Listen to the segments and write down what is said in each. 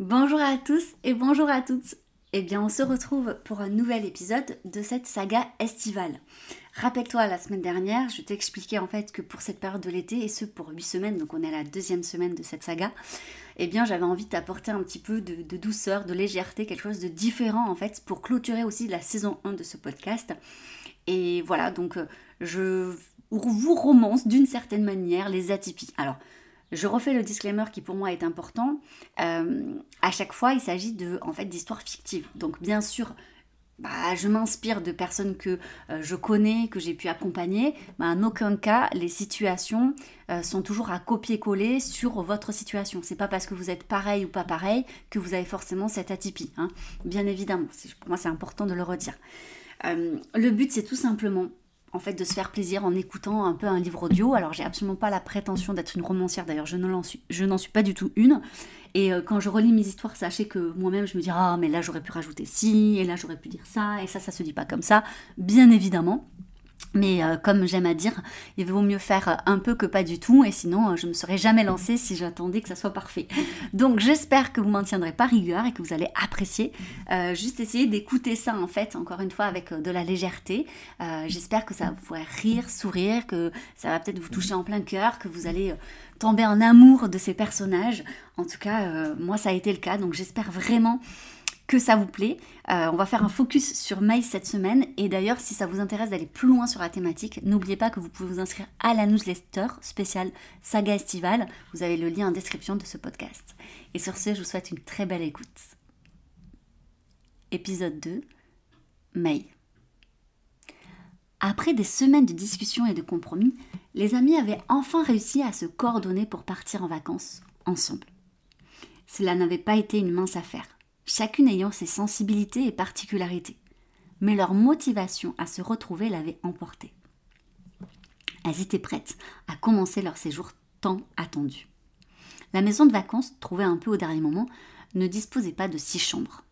Bonjour à tous et bonjour à toutes. Eh bien, on se retrouve pour un nouvel épisode de cette saga estivale. Rappelle-toi, la semaine dernière, je t'expliquais en fait que pour cette période de l'été, et ce pour 8 semaines, donc on est à la deuxième semaine de cette saga, eh bien j'avais envie de t'apporter un petit peu de, de, douceur, de légèreté, quelque chose de différent en fait, pour clôturer aussi la saison 1 de ce podcast. Et voilà, donc euh, je vous romance d'une certaine manière les atypies. Alors, je refais le disclaimer qui pour moi est important. Euh, à chaque fois, il s'agit de en fait d'histoires fictives. Donc bien sûr, bah, je m'inspire de personnes que euh, je connais, que j'ai pu accompagner. Mais en aucun cas, les situations euh, sont toujours à copier-coller sur votre situation. C'est pas parce que vous êtes pareil ou pas pareil que vous avez forcément cette atypie. Hein. Bien évidemment, pour moi c'est important de le redire. le but c'est tout simplement en fait de se faire plaisir en écoutant un peu un livre audio. Alors j'ai absolument pas la prétention d'être une romancière, d'ailleurs je n'en suis, pas du tout une. Et euh, quand je relis mes histoires, sachez que moi-même je me dis ah mais là j'aurais pu rajouter ci et là j'aurais pu dire ça et ça ça se dit pas comme ça, bien évidemment. Mais euh, comme j'aime à dire, il vaut mieux faire euh, un peu que pas du tout, et sinon euh, je ne me serais jamais lancée si j'attendais que ça soit parfait. Donc j'espère que vous m'en tiendrez par rigueur et que vous allez apprécier. juste essayer d'écouter ça en fait, encore une fois, avec de la légèreté. j'espère que ça vous fera rire, sourire, que ça va peut-être vous toucher en plein cœur, que vous allez tomber en amour de ces personnages. En tout cas, moi ça a été le cas, donc j'espère vraiment que ça vous plaît. Euh, on va faire un focus sur May cette semaine. Et d'ailleurs, si ça vous intéresse d'aller plus loin sur la thématique, n'oubliez pas que vous pouvez vous inscrire à la newsletter spéciale Saga Estivale. Vous avez le lien en description de ce podcast. Et sur ce, je vous souhaite une très belle écoute. Épisode 2 May Après des semaines de discussions et de compromis, les amis avaient enfin réussi à se coordonner pour partir en vacances ensemble. Cela n'avait pas été une mince affaire chacune ayant ses sensibilités et particularités. Mais leur motivation à se retrouver l'avait emportée. Elles étaient prêtes à commencer leur séjour tant attendu. La maison de vacances, trouvée un peu au dernier moment, ne disposait pas de six chambres.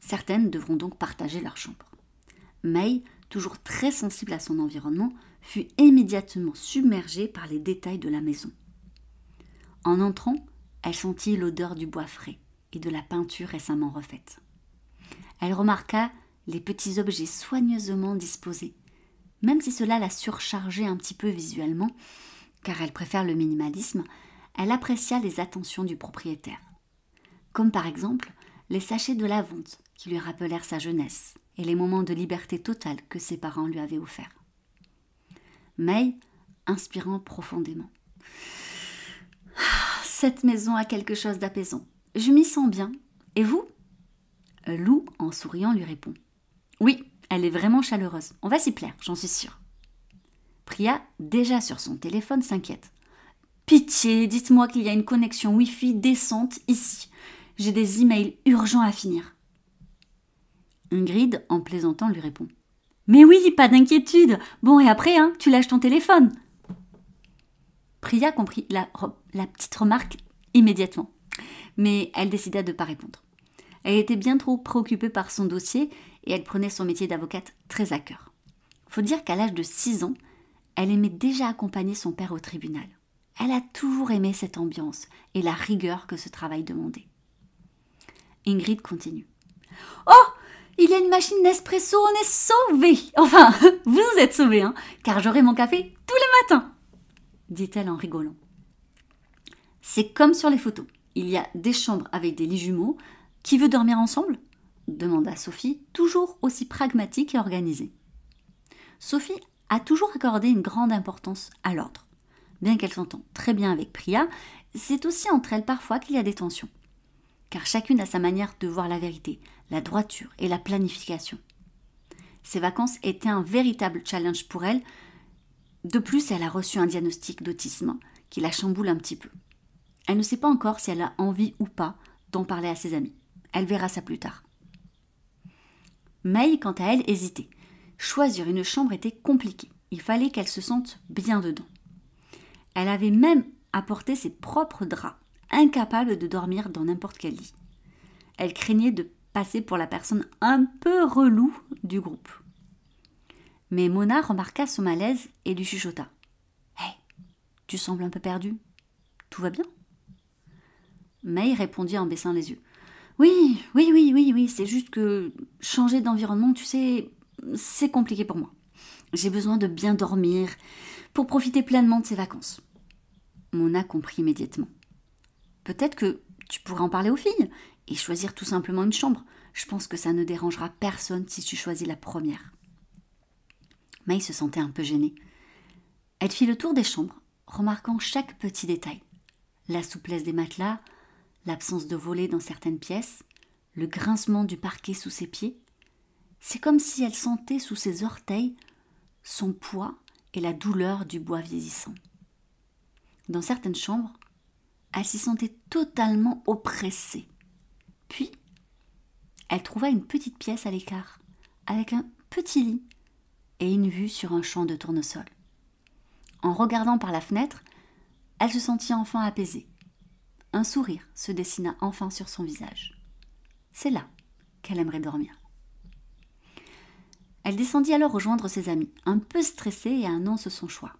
Certaines devront donc partager leur chambre. May, toujours très sensible à son environnement, fut immédiatement submergée par les détails de la maison. En entrant, elle sentit l'odeur du bois frais, et de la peinture récemment refaite. Elle remarqua les petits objets soigneusement disposés, même si cela la surchargeait un petit peu visuellement, car elle préfère le minimalisme, elle apprécia les attentions du propriétaire. Comme par exemple les sachets de la vente qui lui rappelèrent sa jeunesse et les moments de liberté totale que ses parents lui avaient offerts. May, inspirant profondément. Ah, cette maison a quelque chose d'apaisant. Je m'y sens bien. Et vous euh, Lou, en souriant, lui répond. Oui, elle est vraiment chaleureuse. On va s'y plaire, j'en suis sûre. Priya, déjà sur son téléphone, s'inquiète. Pitié, dites-moi qu'il y a une connexion Wi-Fi décente ici. J'ai des emails urgents à finir. Ingrid, en plaisantant, lui répond. Mais oui, pas d'inquiétude. Bon, et après, hein, tu lâches ton téléphone. Priya comprit la petite remarque immédiatement mais elle décida de ne pas répondre. Elle était bien trop préoccupée par son dossier et elle prenait son métier d'avocate très à cœur. Faut dire qu'à l'âge de 6 ans, elle aimait déjà accompagner son père au tribunal. Elle a toujours aimé cette ambiance et la rigueur que ce travail demandait. Ingrid continue. Oh Il y a une machine Nespresso, on est sauvés Enfin, vous êtes sauvés, hein, car j'aurai mon café tous les matins dit-elle en rigolant. C'est comme sur les photos. Il y a des chambres avec des lits jumeaux. Qui veut dormir ensemble demanda Sophie, toujours aussi pragmatique et organisée. Sophie a toujours accordé une grande importance à l'ordre. Bien qu'elle s'entende très bien avec Priya, c'est aussi entre elles parfois qu'il y a des tensions. Car chacune a sa manière de voir la vérité, la droiture et la planification. Ces vacances étaient un véritable challenge pour elle. De plus, elle a reçu un diagnostic d'autisme qui la chamboule un petit peu. Elle ne sait pas encore si elle a envie ou pas d'en parler à ses amis. Elle verra ça plus tard. May, quant à elle, hésitait. Choisir une chambre était compliqué. Il fallait qu'elle se sente bien dedans. Elle avait même apporté ses propres draps, incapable de dormir dans n'importe quel lit. Elle craignait de passer pour la personne un peu relou du groupe. Mais Mona remarqua son malaise et lui chuchota. Hé, tu sembles un peu perdu. Tout va bien May répondit en baissant les yeux. Oui, oui, oui, oui, oui, c'est juste que changer d'environnement, tu sais, c'est compliqué pour moi. J'ai besoin de bien dormir pour profiter pleinement de ces vacances. Mona comprit immédiatement. Peut-être que tu pourrais en parler aux filles et choisir tout simplement une chambre. Je pense que ça ne dérangera personne si tu choisis la première. May se sentait un peu gênée. Elle fit le tour des chambres, remarquant chaque petit détail. La souplesse des matelas, l'absence de volets dans certaines pièces, le grincement du parquet sous ses pieds. C'est comme si elle sentait sous ses orteils son poids et la douleur du bois vieillissant. Dans certaines chambres, elle s'y sentait totalement oppressée. Puis, elle trouva une petite pièce à l'écart, avec un petit lit et une vue sur un champ de tournesol. En regardant par la fenêtre, elle se sentit enfin apaisée. Un sourire se dessina enfin sur son visage. C'est là qu'elle aimerait dormir. Elle descendit alors rejoindre ses amis, un peu stressée et annonce son choix.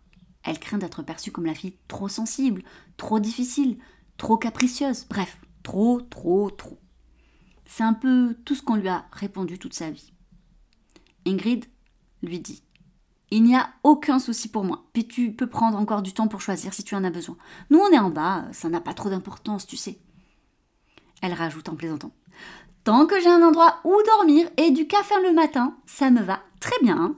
Elle craint d'être perçue comme la fille trop sensible, trop difficile, trop capricieuse, bref, trop, trop, trop. C'est un peu tout ce qu'on lui a répondu toute sa vie. Ingrid lui dit il n'y a aucun souci pour moi. Puis tu peux prendre encore du temps pour choisir si tu en as besoin. Nous, on est en bas, ça n'a pas trop d'importance, tu sais. Elle rajoute en plaisantant. Tant que j'ai un endroit où dormir et du café le matin, ça me va très bien. Hein.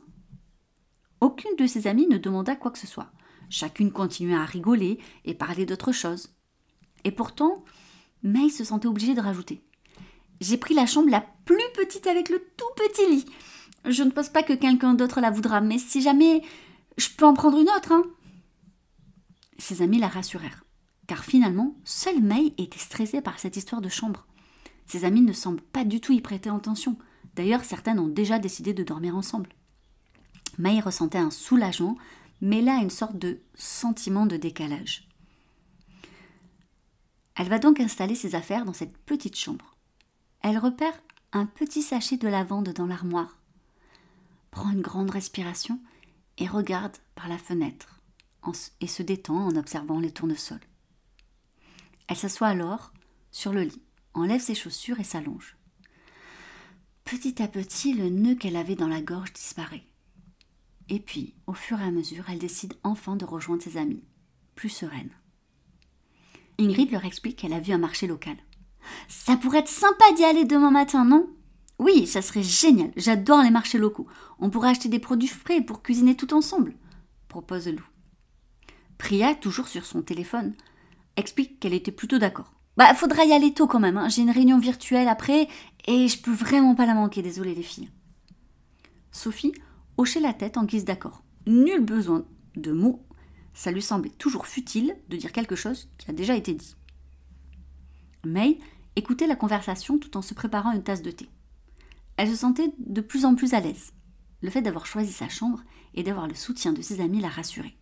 Aucune de ses amies ne demanda quoi que ce soit. Chacune continuait à rigoler et parler d'autre chose. Et pourtant, May se sentait obligée de rajouter. J'ai pris la chambre la plus petite avec le tout petit lit. Je ne pense pas que quelqu'un d'autre la voudra, mais si jamais, je peux en prendre une autre. Hein. Ses amis la rassurèrent, car finalement, seule May était stressée par cette histoire de chambre. Ses amis ne semblent pas du tout y prêter attention. D'ailleurs, certaines ont déjà décidé de dormir ensemble. May ressentait un soulagement, mais là une sorte de sentiment de décalage. Elle va donc installer ses affaires dans cette petite chambre. Elle repère un petit sachet de lavande dans l'armoire prend une grande respiration et regarde par la fenêtre et se détend en observant les tournesols. Elle s'assoit alors sur le lit, enlève ses chaussures et s'allonge. Petit à petit, le nœud qu'elle avait dans la gorge disparaît. Et puis, au fur et à mesure, elle décide enfin de rejoindre ses amis, plus sereine. Ingrid leur explique qu'elle a vu un marché local. Ça pourrait être sympa d'y aller demain matin, non oui, ça serait génial. J'adore les marchés locaux. On pourrait acheter des produits frais pour cuisiner tout ensemble, propose Lou. Priya, toujours sur son téléphone, explique qu'elle était plutôt d'accord. Bah, faudra y aller tôt quand même. Hein. J'ai une réunion virtuelle après et je peux vraiment pas la manquer. Désolée les filles. Sophie hochait la tête en guise d'accord. Nul besoin de mots. Ça lui semblait toujours futile de dire quelque chose qui a déjà été dit. May écoutait la conversation tout en se préparant une tasse de thé. Elle se sentait de plus en plus à l'aise. Le fait d'avoir choisi sa chambre et d'avoir le soutien de ses amis la rassurait.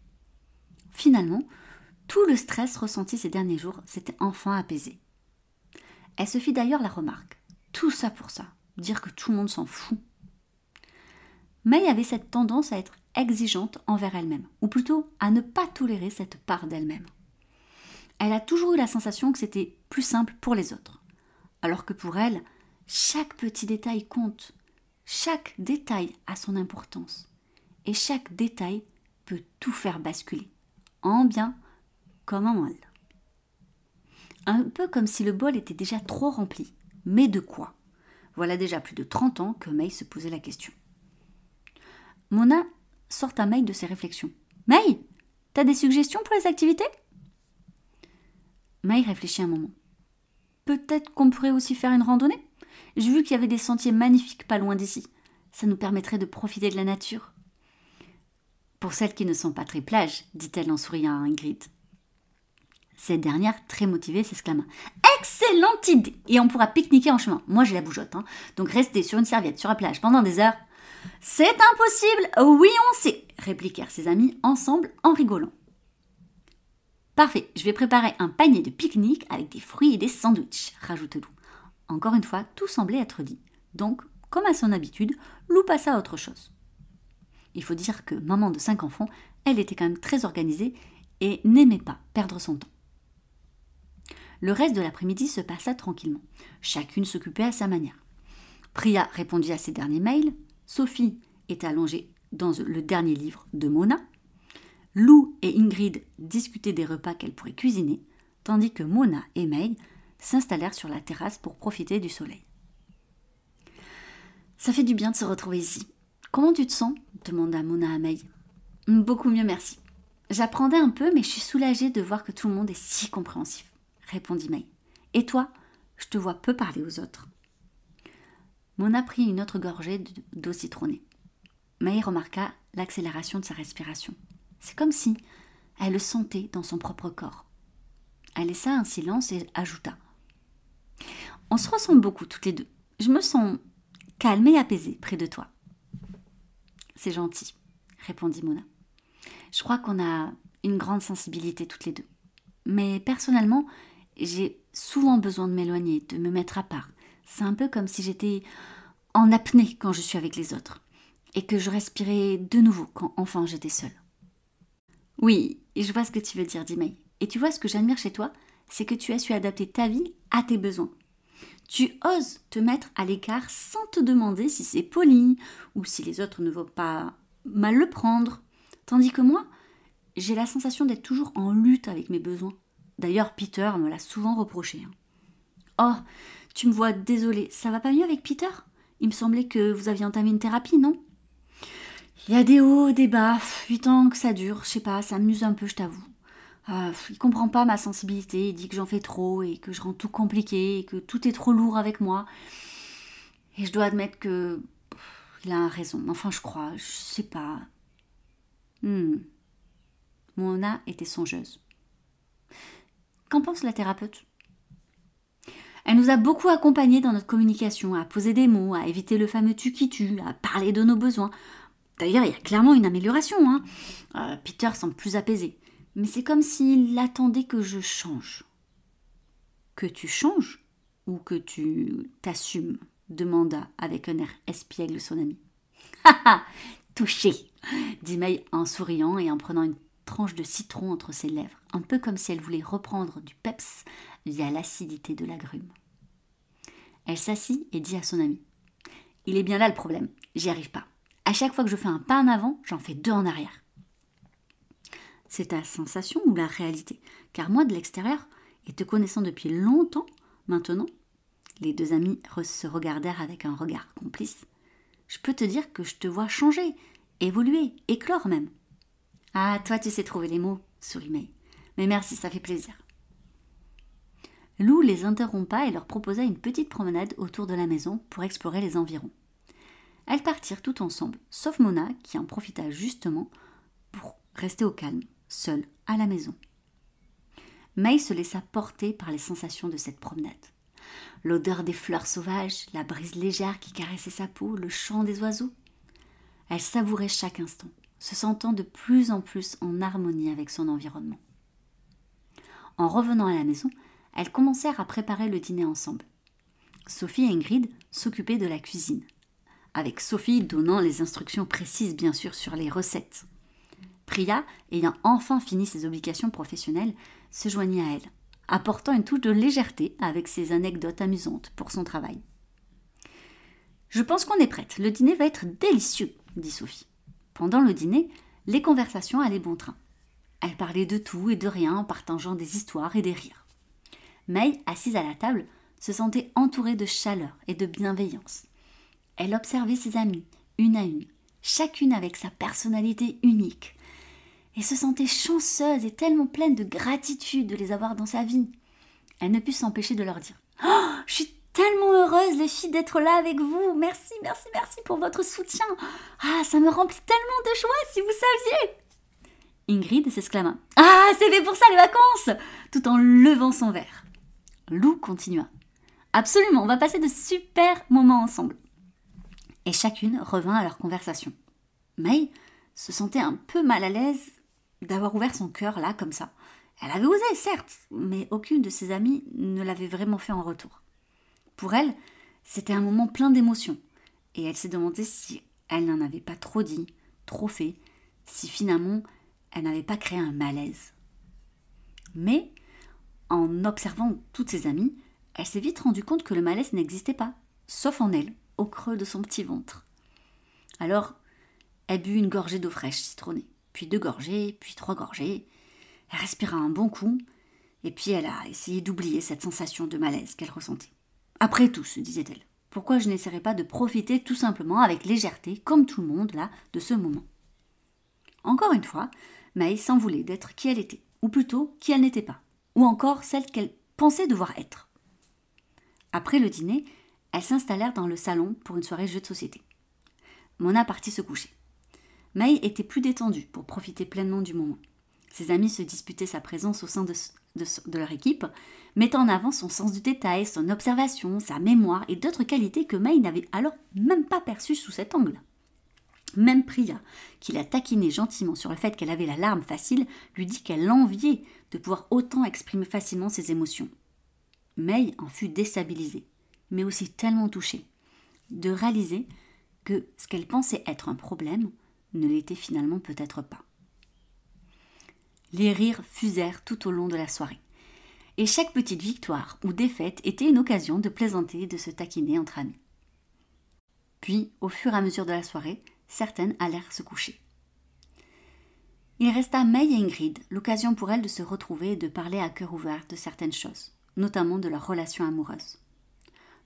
Finalement, tout le stress ressenti ces derniers jours s'était enfin apaisé. Elle se fit d'ailleurs la remarque. Tout ça pour ça. Dire que tout le monde s'en fout. May avait cette tendance à être exigeante envers elle-même, ou plutôt à ne pas tolérer cette part d'elle-même. Elle a toujours eu la sensation que c'était plus simple pour les autres, alors que pour elle, chaque petit détail compte. Chaque détail a son importance. Et chaque détail peut tout faire basculer, en bien comme en mal. Un peu comme si le bol était déjà trop rempli. Mais de quoi Voilà déjà plus de 30 ans que May se posait la question. Mona sort à May de ses réflexions. May, t'as des suggestions pour les activités May réfléchit un moment. Peut-être qu'on pourrait aussi faire une randonnée j'ai vu qu'il y avait des sentiers magnifiques pas loin d'ici. Ça nous permettrait de profiter de la nature. Pour celles qui ne sont pas très plages, dit-elle en souriant à Ingrid. Cette dernière, très motivée, s'exclama Excellente idée Et on pourra pique-niquer en chemin. Moi, j'ai la bougeotte, hein. donc rester sur une serviette sur la plage pendant des heures. C'est impossible Oui, on sait répliquèrent ses amis ensemble en rigolant. Parfait, je vais préparer un panier de pique-nique avec des fruits et des sandwichs, rajoute Lou. Encore une fois, tout semblait être dit. Donc, comme à son habitude, Lou passa à autre chose. Il faut dire que maman de cinq enfants, elle était quand même très organisée et n'aimait pas perdre son temps. Le reste de l'après-midi se passa tranquillement. Chacune s'occupait à sa manière. Priya répondit à ses derniers mails. Sophie était allongée dans le dernier livre de Mona. Lou et Ingrid discutaient des repas qu'elles pourraient cuisiner, tandis que Mona et May s'installèrent sur la terrasse pour profiter du soleil. Ça fait du bien de se retrouver ici. Comment tu te sens demanda Mona à May. Beaucoup mieux, merci. J'apprendais un peu, mais je suis soulagée de voir que tout le monde est si compréhensif, répondit May. Et toi, je te vois peu parler aux autres. Mona prit une autre gorgée d'eau citronnée. May remarqua l'accélération de sa respiration. C'est comme si elle le sentait dans son propre corps. Elle laissa un silence et ajouta on se ressemble beaucoup toutes les deux. Je me sens calme et apaisée près de toi. C'est gentil, répondit Mona. Je crois qu'on a une grande sensibilité toutes les deux. Mais personnellement, j'ai souvent besoin de m'éloigner, de me mettre à part. C'est un peu comme si j'étais en apnée quand je suis avec les autres, et que je respirais de nouveau quand enfin j'étais seule. Oui, je vois ce que tu veux dire, dit May. »« Et tu vois ce que j'admire chez toi, c'est que tu as su adapter ta vie à tes besoins tu oses te mettre à l'écart sans te demander si c'est poli ou si les autres ne vont pas mal le prendre. Tandis que moi, j'ai la sensation d'être toujours en lutte avec mes besoins. D'ailleurs, Peter me l'a souvent reproché. Hein. Oh, tu me vois désolée, ça va pas mieux avec Peter Il me semblait que vous aviez entamé une thérapie, non Il y a des hauts, des bas, Huit ans que ça dure, je sais pas, ça amuse un peu, je t'avoue. Il ah, il comprend pas ma sensibilité, il dit que j'en fais trop et que je rends tout compliqué et que tout est trop lourd avec moi. Et je dois admettre que il a raison. Enfin, je crois, je sais pas. Hmm. Mona était songeuse. Qu'en pense la thérapeute Elle nous a beaucoup accompagnés dans notre communication, à poser des mots, à éviter le fameux tu qui tu à parler de nos besoins. D'ailleurs, il y a clairement une amélioration. Hein. Euh, Peter semble plus apaisé mais c'est comme s'il attendait que je change. Que tu changes ou que tu t'assumes demanda avec un air espiègle son ami. Ha Touché dit May en souriant et en prenant une tranche de citron entre ses lèvres, un peu comme si elle voulait reprendre du peps via l'acidité de l'agrume. Elle s'assit et dit à son ami Il est bien là le problème, j'y arrive pas. À chaque fois que je fais un pas en avant, j'en fais deux en arrière c'est ta sensation ou la réalité Car moi, de l'extérieur, et te connaissant depuis longtemps, maintenant, les deux amis se regardèrent avec un regard complice. Je peux te dire que je te vois changer, évoluer, éclore même. Ah, toi, tu sais trouver les mots, sourit May. Mais merci, ça fait plaisir. Lou les interrompa et leur proposa une petite promenade autour de la maison pour explorer les environs. Elles partirent toutes ensemble, sauf Mona qui en profita justement pour rester au calme. Seule, à la maison. May se laissa porter par les sensations de cette promenade. L'odeur des fleurs sauvages, la brise légère qui caressait sa peau, le chant des oiseaux. Elle savourait chaque instant, se sentant de plus en plus en harmonie avec son environnement. En revenant à la maison, elles commencèrent à préparer le dîner ensemble. Sophie et Ingrid s'occupaient de la cuisine, avec Sophie donnant les instructions précises bien sûr sur les recettes. Priya, ayant enfin fini ses obligations professionnelles, se joignit à elle, apportant une touche de légèreté avec ses anecdotes amusantes pour son travail. Je pense qu'on est prête, le dîner va être délicieux, dit Sophie. Pendant le dîner, les conversations allaient bon train. Elle parlait de tout et de rien en partageant des histoires et des rires. May, assise à la table, se sentait entourée de chaleur et de bienveillance. Elle observait ses amis, une à une, chacune avec sa personnalité unique, et se sentait chanceuse et tellement pleine de gratitude de les avoir dans sa vie. Elle ne put s'empêcher de leur dire oh, Je suis tellement heureuse, les filles, d'être là avec vous. Merci, merci, merci pour votre soutien. Ah, ça me remplit tellement de joie, si vous saviez Ingrid s'exclama Ah, c'est fait pour ça les vacances tout en levant son verre. Lou continua Absolument, on va passer de super moments ensemble. Et chacune revint à leur conversation. May se sentait un peu mal à l'aise d'avoir ouvert son cœur là, comme ça. Elle avait osé, certes, mais aucune de ses amies ne l'avait vraiment fait en retour. Pour elle, c'était un moment plein d'émotions, et elle s'est demandé si elle n'en avait pas trop dit, trop fait, si finalement elle n'avait pas créé un malaise. Mais, en observant toutes ses amies, elle s'est vite rendue compte que le malaise n'existait pas, sauf en elle, au creux de son petit ventre. Alors, elle but une gorgée d'eau fraîche citronnée puis deux gorgées, puis trois gorgées. Elle respira un bon coup, et puis elle a essayé d'oublier cette sensation de malaise qu'elle ressentait. Après tout, se disait-elle, pourquoi je n'essaierais pas de profiter tout simplement avec légèreté, comme tout le monde là, de ce moment Encore une fois, May s'en voulait d'être qui elle était, ou plutôt qui elle n'était pas, ou encore celle qu'elle pensait devoir être. Après le dîner, elles s'installèrent dans le salon pour une soirée jeu de société. Mona partit se coucher. May était plus détendue pour profiter pleinement du moment. Ses amis se disputaient sa présence au sein de, leur équipe, mettant en avant son sens du détail, son observation, sa mémoire et d'autres qualités que May n'avait alors même pas perçues sous cet angle. Même Priya, qui la taquinait gentiment sur le fait qu'elle avait la larme facile, lui dit qu'elle l'enviait de pouvoir autant exprimer facilement ses émotions. May en fut déstabilisée, mais aussi tellement touchée, de réaliser que ce qu'elle pensait être un problème ne l'était finalement peut-être pas. Les rires fusèrent tout au long de la soirée, et chaque petite victoire ou défaite était une occasion de plaisanter et de se taquiner entre amis. Puis, au fur et à mesure de la soirée, certaines allèrent se coucher. Il resta May et Ingrid l'occasion pour elles de se retrouver et de parler à cœur ouvert de certaines choses, notamment de leur relation amoureuse.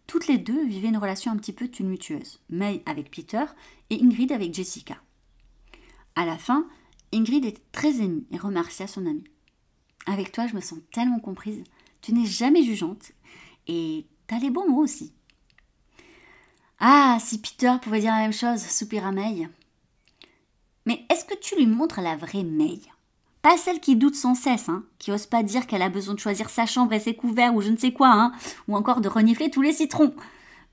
Toutes les deux vivaient une relation un petit peu tumultueuse, May avec Peter et Ingrid avec Jessica. À la fin, Ingrid était très émue et remercia son amie. Avec toi, je me sens tellement comprise. Tu n'es jamais jugeante et t'as les bons mots aussi. Ah, si Peter pouvait dire la même chose, soupira May. Mais est-ce que tu lui montres la vraie May Pas celle qui doute sans cesse, hein, qui ose pas dire qu'elle a besoin de choisir sa chambre et ses couverts ou je ne sais quoi, hein, ou encore de renifler tous les citrons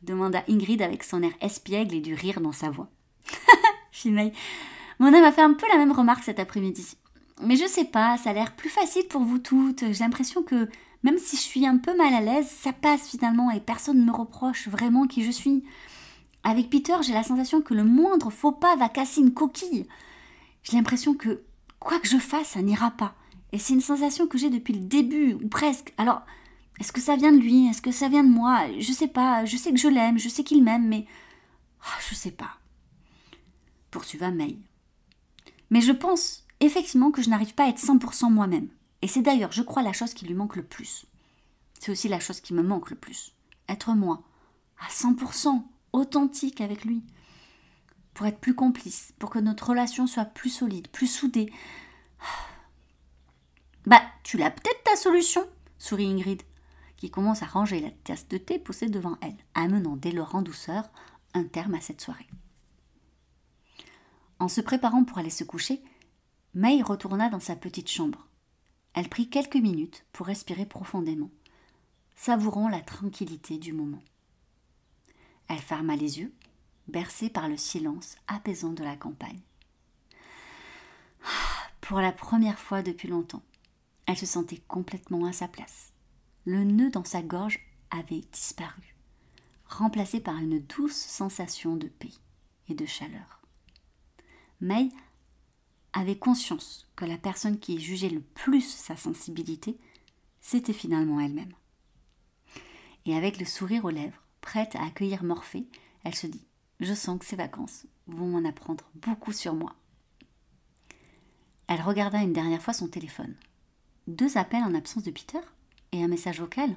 demanda Ingrid avec son air espiègle et du rire dans sa voix. Chimay, mon homme a fait un peu la même remarque cet après-midi. Mais je sais pas, ça a l'air plus facile pour vous toutes. J'ai l'impression que même si je suis un peu mal à l'aise, ça passe finalement et personne ne me reproche vraiment qui je suis. Avec Peter, j'ai la sensation que le moindre faux pas va casser une coquille. J'ai l'impression que quoi que je fasse, ça n'ira pas. Et c'est une sensation que j'ai depuis le début, ou presque. Alors, est-ce que ça vient de lui Est-ce que ça vient de moi Je sais pas, je sais que je l'aime, je sais qu'il m'aime, mais. Oh, je sais pas. Poursuiva May. Mais je pense effectivement que je n'arrive pas à être 100% moi-même. Et c'est d'ailleurs, je crois, la chose qui lui manque le plus. C'est aussi la chose qui me manque le plus. Être moi, à 100%, authentique avec lui. Pour être plus complice, pour que notre relation soit plus solide, plus soudée. Bah, tu l'as peut-être ta solution, sourit Ingrid, qui commence à ranger la tasse de thé poussée devant elle, amenant dès lors en douceur un terme à cette soirée. En se préparant pour aller se coucher, May retourna dans sa petite chambre. Elle prit quelques minutes pour respirer profondément, savourant la tranquillité du moment. Elle ferma les yeux, bercée par le silence apaisant de la campagne. Ah, pour la première fois depuis longtemps, elle se sentait complètement à sa place. Le nœud dans sa gorge avait disparu, remplacé par une douce sensation de paix et de chaleur. May avait conscience que la personne qui jugeait le plus sa sensibilité, c'était finalement elle-même. Et avec le sourire aux lèvres, prête à accueillir Morphée, elle se dit Je sens que ces vacances vont m'en apprendre beaucoup sur moi. Elle regarda une dernière fois son téléphone. Deux appels en absence de Peter et un message vocal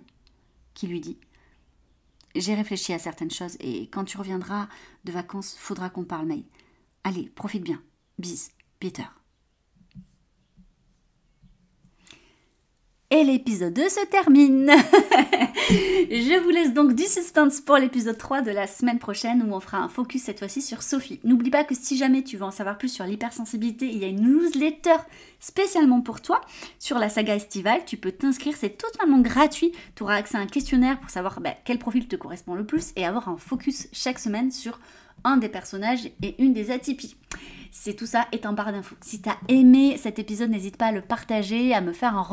qui lui dit J'ai réfléchi à certaines choses et quand tu reviendras de vacances, faudra qu'on parle, May. Allez, profite bien. Bis, Peter. Et l'épisode 2 se termine. Je vous laisse donc du suspense pour l'épisode 3 de la semaine prochaine où on fera un focus cette fois-ci sur Sophie. N'oublie pas que si jamais tu veux en savoir plus sur l'hypersensibilité, il y a une newsletter spécialement pour toi sur la saga estivale. Tu peux t'inscrire, c'est totalement gratuit. Tu auras accès à un questionnaire pour savoir bah, quel profil te correspond le plus et avoir un focus chaque semaine sur un des personnages et une des atypies. C'est tout ça est en barre d'infos. Si t'as aimé cet épisode, n'hésite pas à le partager, à me faire un